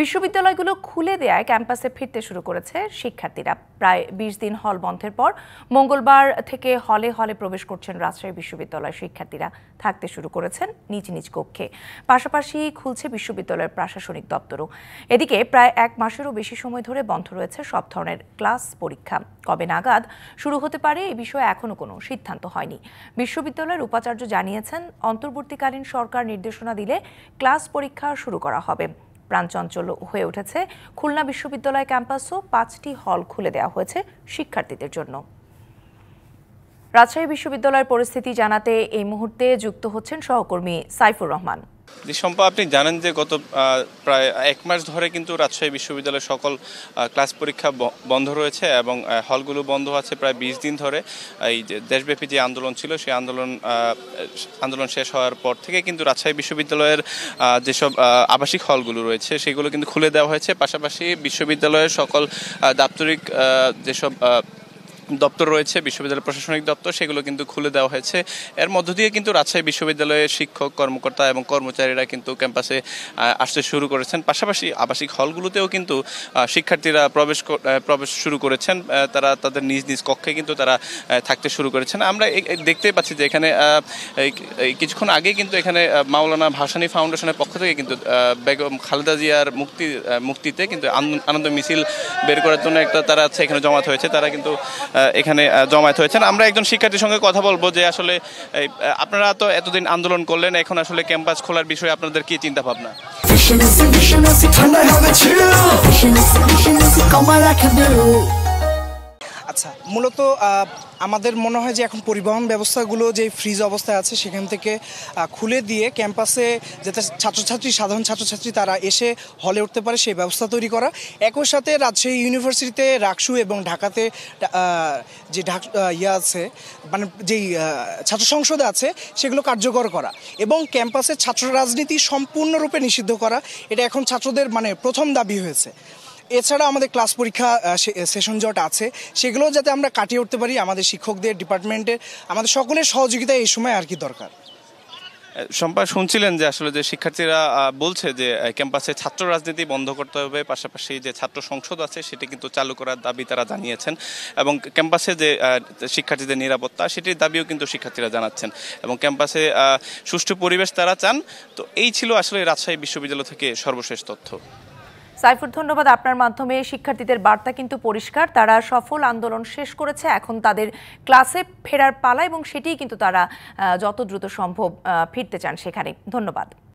বিশ্ববিদ্যালয়গুলো খুলে দেয়ায় ক্যাম্পাসে ফিরতে শুরু করেছে শিক্ষার্থীরা প্রায় বিশ দিন হল বন্ধের পর মঙ্গলবার থেকে হলে হলে প্রবেশ করছেন রাজশাহী বিশ্ববিদ্যালয়ের শিক্ষার্থীরা থাকতে শুরু করেছেন নিজ নিজ কক্ষে পাশাপাশি খুলছে বিশ্ববিদ্যালয়ের প্রশাসনিক দপ্তরও এদিকে প্রায় এক মাসেরও বেশি সময় ধরে বন্ধ রয়েছে সব ধরনের ক্লাস পরীক্ষা কবে নাগাদ শুরু হতে পারে এ বিষয়ে এখনও কোনো সিদ্ধান্ত হয়নি বিশ্ববিদ্যালয়ের উপাচার্য জানিয়েছেন অন্তর্বর্তীকালীন সরকার নির্দেশনা দিলে ক্লাস পরীক্ষা শুরু করা হবে প্রাণচঞ্চল হয়ে উঠেছে খুলনা বিশ্ববিদ্যালয় ক্যাম্পাসও পাঁচটি হল খুলে দেওয়া হয়েছে শিক্ষার্থীদের জন্য রাজশাহী বিশ্ববিদ্যালয়ের পরিস্থিতি জানাতে এই মুহূর্তে যুক্ত হচ্ছেন সহকর্মী সাইফুর রহমান যে সম্পা আপনি জানেন যে গত প্রায় এক মাস ধরে কিন্তু রাজশাহী বিশ্ববিদ্যালয়ের সকল ক্লাস পরীক্ষা বন্ধ রয়েছে এবং হলগুলো বন্ধ আছে প্রায় বিশ দিন ধরে এই দেশব্যাপী যে আন্দোলন ছিল সেই আন্দোলন আন্দোলন শেষ হওয়ার পর থেকে কিন্তু রাজশাহী বিশ্ববিদ্যালয়ের যেসব আবাসিক হলগুলো রয়েছে সেগুলো কিন্তু খুলে দেওয়া হয়েছে পাশাপাশি বিশ্ববিদ্যালয়ের সকল দাপ্তরিক যেসব দপ্তর রয়েছে বিশ্ববিদ্যালয় প্রশাসনিক দপ্তর সেগুলো কিন্তু খুলে দেওয়া হয়েছে এর মধ্য দিয়ে কিন্তু রাজশাহী বিশ্ববিদ্যালয়ের শিক্ষক কর্মকর্তা এবং কর্মচারীরা কিন্তু ক্যাম্পাসে আসতে শুরু করেছেন পাশাপাশি আবাসিক হলগুলোতেও কিন্তু শিক্ষার্থীরা প্রবেশ প্রবেশ শুরু করেছেন তারা তাদের নিজ নিজ কক্ষে কিন্তু তারা থাকতে শুরু করেছেন আমরা দেখতে পাচ্ছি যে এখানে কিছুক্ষণ আগে কিন্তু এখানে মাওলানা ভাসানি ফাউন্ডেশনের পক্ষ থেকে কিন্তু বেগম খালেদা জিয়ার মুক্তি মুক্তিতে কিন্তু আনন্দ মিছিল বের করার জন্য একটা তারা এখানে জমাত হয়েছে তারা কিন্তু এখানে জমায়েত হয়েছেন আমরা একজন শিক্ষার্থীর সঙ্গে কথা বলবো যে আসলে আপনারা তো এতদিন আন্দোলন করলেন এখন আসলে ক্যাম্পাস খোলার বিষয়ে আপনাদের কি চিন্তা ভাবনা আচ্ছা মূলত আমাদের মনে হয় যে এখন পরিবহন ব্যবস্থাগুলো যে ফ্রিজ অবস্থায় আছে সেখান থেকে খুলে দিয়ে ক্যাম্পাসে যাতে ছাত্রছাত্রী সাধারণ ছাত্রছাত্রী তারা এসে হলে উঠতে পারে সেই ব্যবস্থা তৈরি করা একই সাথে রাজশাহী ইউনিভার্সিটিতে রাকসু এবং ঢাকাতে যে ঢাক ইয়া আছে মানে যেই ছাত্র সংসদ আছে সেগুলো কার্যকর করা এবং ক্যাম্পাসে ছাত্র রাজনীতি সম্পূর্ণরূপে নিষিদ্ধ করা এটা এখন ছাত্রদের মানে প্রথম দাবি হয়েছে এছাড়া আমাদের ক্লাস পরীক্ষা সেশন জট আছে সেগুলো যাতে আমরা কাটিয়ে উঠতে পারি আমাদের শিক্ষকদের ডিপার্টমেন্টের আমাদের সকলের সহযোগিতা এই সময় আর কি দরকার সম্পা শুনছিলেন যে আসলে যে শিক্ষার্থীরা বলছে যে ক্যাম্পাসে ছাত্র রাজনীতি বন্ধ করতে হবে পাশাপাশি যে ছাত্র সংসদ আছে সেটি কিন্তু চালু করার দাবি তারা জানিয়েছেন এবং ক্যাম্পাসে যে শিক্ষার্থীদের নিরাপত্তা সেটির দাবিও কিন্তু শিক্ষার্থীরা জানাচ্ছেন এবং ক্যাম্পাসে সুষ্ঠু পরিবেশ তারা চান তো এই ছিল আসলে রাজশাহী বিশ্ববিদ্যালয় থেকে সর্বশেষ তথ্য সাইফুর ধন্যবাদ আপনার মাধ্যমে শিক্ষার্থীদের বার্তা কিন্তু পরিষ্কার তারা সফল আন্দোলন শেষ করেছে এখন তাদের ক্লাসে ফেরার পালা এবং সেটিই কিন্তু তারা যত দ্রুত সম্ভব ফিরতে চান সেখানে ধন্যবাদ